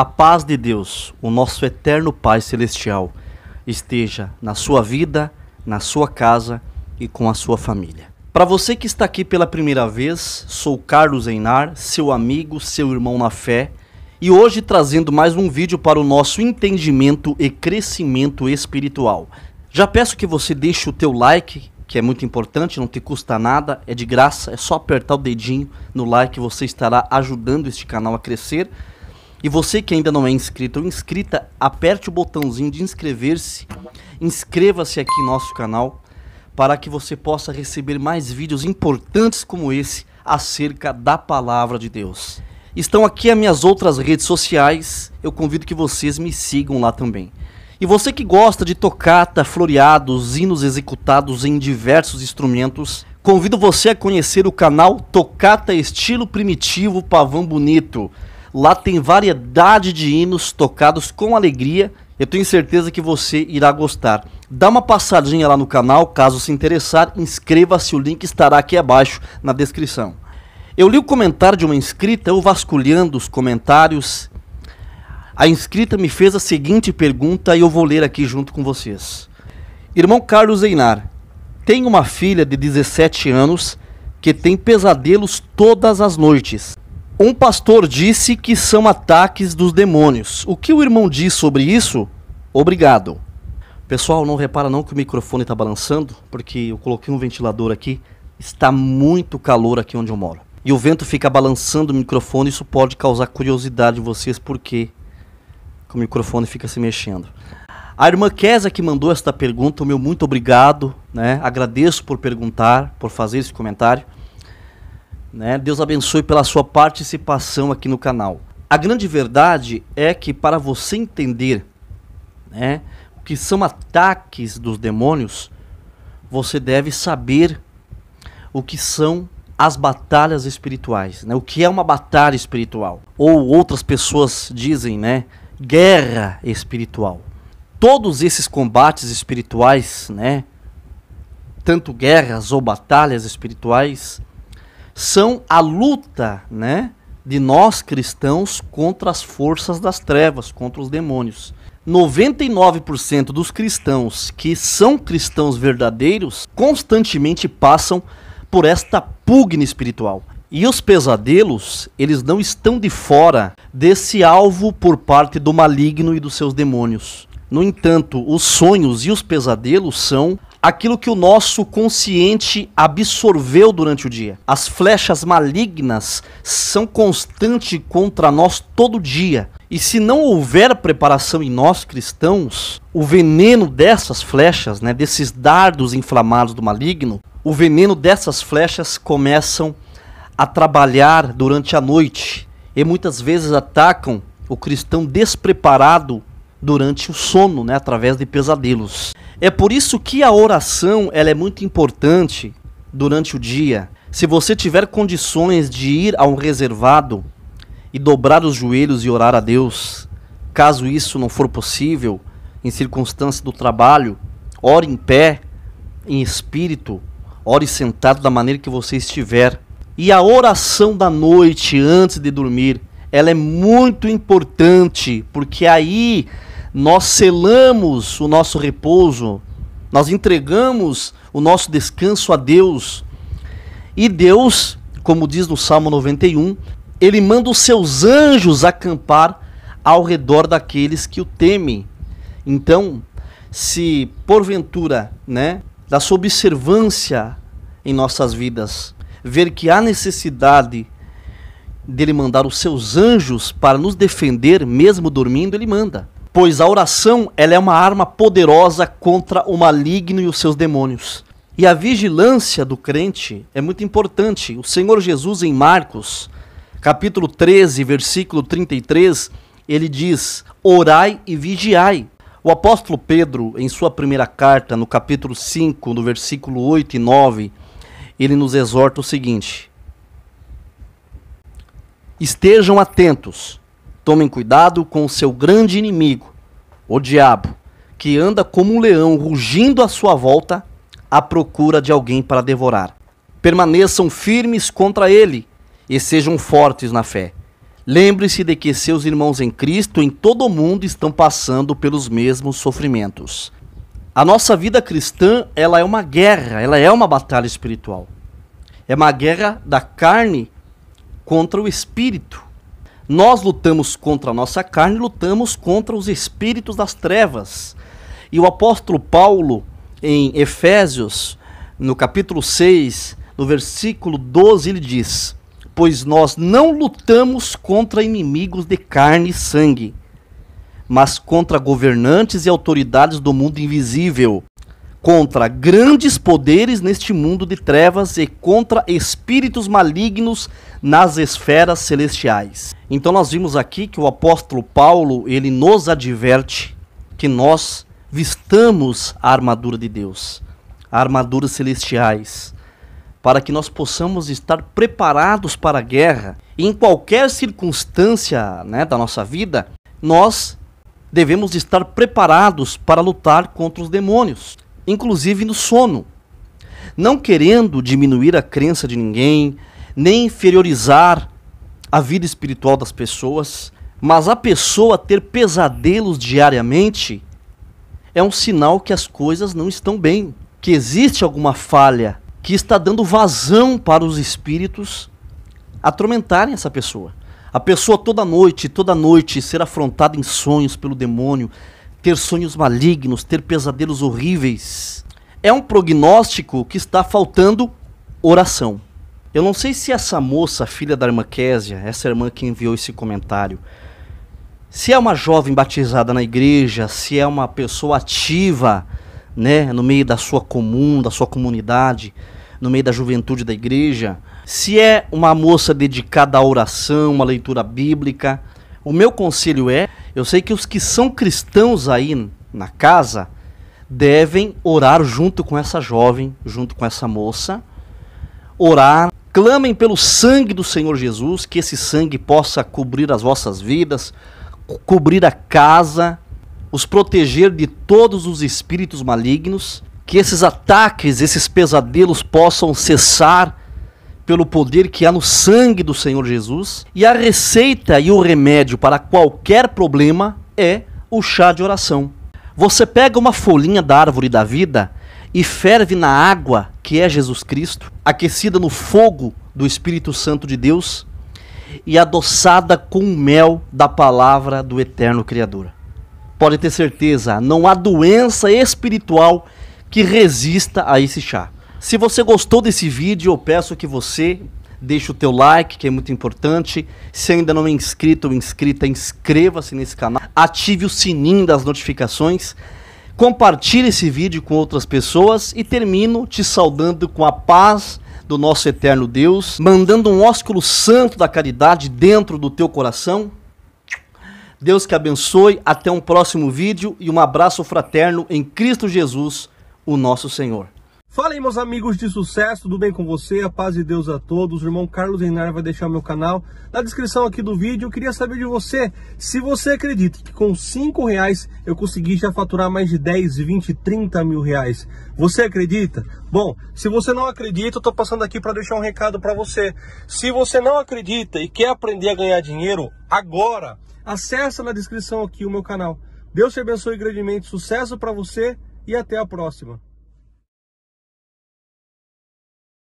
A paz de Deus, o nosso eterno Pai Celestial, esteja na sua vida, na sua casa e com a sua família. Para você que está aqui pela primeira vez, sou Carlos Einar, seu amigo, seu irmão na fé, e hoje trazendo mais um vídeo para o nosso entendimento e crescimento espiritual. Já peço que você deixe o teu like, que é muito importante, não te custa nada, é de graça, é só apertar o dedinho no like, você estará ajudando este canal a crescer. E você que ainda não é inscrito ou inscrita, aperte o botãozinho de inscrever-se, inscreva-se aqui em nosso canal para que você possa receber mais vídeos importantes como esse acerca da palavra de Deus. Estão aqui as minhas outras redes sociais, eu convido que vocês me sigam lá também. E você que gosta de tocata, floreados, hinos executados em diversos instrumentos, convido você a conhecer o canal Tocata Estilo Primitivo Pavão Bonito. Lá tem variedade de hinos tocados com alegria. Eu tenho certeza que você irá gostar. Dá uma passadinha lá no canal, caso se interessar, inscreva-se, o link estará aqui abaixo na descrição. Eu li o comentário de uma inscrita, eu vasculhando os comentários. A inscrita me fez a seguinte pergunta e eu vou ler aqui junto com vocês. Irmão Carlos Einar, tenho uma filha de 17 anos que tem pesadelos todas as noites. Um pastor disse que são ataques dos demônios. O que o irmão diz sobre isso? Obrigado. Pessoal, não repara não que o microfone está balançando, porque eu coloquei um ventilador aqui. Está muito calor aqui onde eu moro. E o vento fica balançando o microfone, isso pode causar curiosidade em vocês porque o microfone fica se mexendo. A irmã Kesa que mandou esta pergunta, meu muito obrigado, né? Agradeço por perguntar, por fazer esse comentário. Né? Deus abençoe pela sua participação aqui no canal. A grande verdade é que para você entender né, o que são ataques dos demônios, você deve saber o que são as batalhas espirituais, né? O que é uma batalha espiritual? Ou outras pessoas dizem, né? Guerra espiritual. Todos esses combates espirituais, né? Tanto guerras ou batalhas espirituais, são a luta, né, de nós cristãos contra as forças das trevas, contra os demônios. 99% dos cristãos que são cristãos verdadeiros constantemente passam por esta pugna espiritual. E os pesadelos, eles não estão de fora desse alvo por parte do maligno e dos seus demônios. No entanto, os sonhos e os pesadelos são aquilo que o nosso consciente absorveu durante o dia. As flechas malignas são constantes contra nós todo dia. E se não houver preparação em nós cristãos, o veneno dessas flechas, né, desses dardos inflamados do maligno, o veneno dessas flechas começam a trabalhar durante a noite e muitas vezes atacam o cristão despreparado durante o sono, né, através de pesadelos. É por isso que a oração ela é muito importante durante o dia. Se você tiver condições de ir a um reservado e dobrar os joelhos e orar a Deus, caso isso não for possível, em circunstância do trabalho, ore em pé, em espírito, ore sentado da maneira que você estiver. E a oração da noite antes de dormir ela é muito importante, porque aí nós selamos o nosso repouso, nós entregamos o nosso descanso a Deus. E Deus, como diz no Salmo 91, ele manda os seus anjos acampar ao redor daqueles que o temem. Então, se porventura, né, da sua observância em nossas vidas, ver que há necessidade dele mandar os seus anjos para nos defender, mesmo dormindo, ele manda. Pois a oração ela é uma arma poderosa contra o maligno e os seus demônios. E a vigilância do crente é muito importante. O Senhor Jesus, em Marcos, capítulo 13, versículo 33, ele diz: Orai e vigiai. O apóstolo Pedro, em sua primeira carta, no capítulo 5, no versículo 8 e 9, ele nos exorta o seguinte: Estejam atentos. Tomem cuidado com o seu grande inimigo, o diabo, que anda como um leão rugindo à sua volta à procura de alguém para devorar. Permaneçam firmes contra ele e sejam fortes na fé. Lembre-se de que seus irmãos em Cristo em todo o mundo estão passando pelos mesmos sofrimentos. A nossa vida cristã, ela é uma guerra, ela é uma batalha espiritual. É uma guerra da carne contra o espírito. Nós lutamos contra a nossa carne, lutamos contra os espíritos das trevas. E o apóstolo Paulo, em Efésios, no capítulo 6, no versículo 12, ele diz: Pois nós não lutamos contra inimigos de carne e sangue, mas contra governantes e autoridades do mundo invisível, contra grandes poderes neste mundo de trevas e contra espíritos malignos nas esferas celestiais. Então nós vimos aqui que o apóstolo Paulo, ele nos adverte que nós vistamos a armadura de Deus, armaduras celestiais, para que nós possamos estar preparados para a guerra. em qualquer circunstância né, da nossa vida, nós devemos estar preparados para lutar contra os demônios inclusive no sono. Não querendo diminuir a crença de ninguém, nem inferiorizar a vida espiritual das pessoas, mas a pessoa ter pesadelos diariamente é um sinal que as coisas não estão bem, que existe alguma falha, que está dando vazão para os espíritos atormentarem essa pessoa. A pessoa toda noite, toda noite ser afrontada em sonhos pelo demônio, ter sonhos malignos, ter pesadelos horríveis. É um prognóstico que está faltando oração. Eu não sei se essa moça, filha da irmã Késia, essa irmã que enviou esse comentário, se é uma jovem batizada na igreja, se é uma pessoa ativa, né, no meio da sua comum, da sua comunidade, no meio da juventude da igreja, se é uma moça dedicada à oração, à leitura bíblica, o meu conselho é eu sei que os que são cristãos aí na casa devem orar junto com essa jovem, junto com essa moça, orar, clamem pelo sangue do Senhor Jesus, que esse sangue possa cobrir as vossas vidas, co cobrir a casa, os proteger de todos os espíritos malignos, que esses ataques, esses pesadelos possam cessar pelo poder que há no sangue do Senhor Jesus. E a receita e o remédio para qualquer problema é o chá de oração. Você pega uma folhinha da árvore da vida e ferve na água que é Jesus Cristo, aquecida no fogo do Espírito Santo de Deus e adoçada com o mel da palavra do eterno Criador. Pode ter certeza, não há doença espiritual que resista a esse chá. Se você gostou desse vídeo, eu peço que você deixe o teu like, que é muito importante. Se ainda não é inscrito ou inscrita, inscreva-se nesse canal. Ative o sininho das notificações. Compartilhe esse vídeo com outras pessoas e termino te saudando com a paz do nosso eterno Deus, mandando um ósculo santo da caridade dentro do teu coração. Deus que abençoe, até um próximo vídeo e um abraço fraterno em Cristo Jesus, o nosso Senhor. Fala aí, meus amigos de sucesso, tudo bem com você? A paz de Deus a todos. O irmão Carlos Reinar vai deixar meu canal na descrição aqui do vídeo. Eu queria saber de você se você acredita que com cinco reais eu consegui já faturar mais de 10, 20, 30 mil reais. Você acredita? Bom, se você não acredita, eu tô passando aqui para deixar um recado para você. Se você não acredita e quer aprender a ganhar dinheiro agora, acessa na descrição aqui o meu canal. Deus te abençoe grandemente, sucesso para você e até a próxima.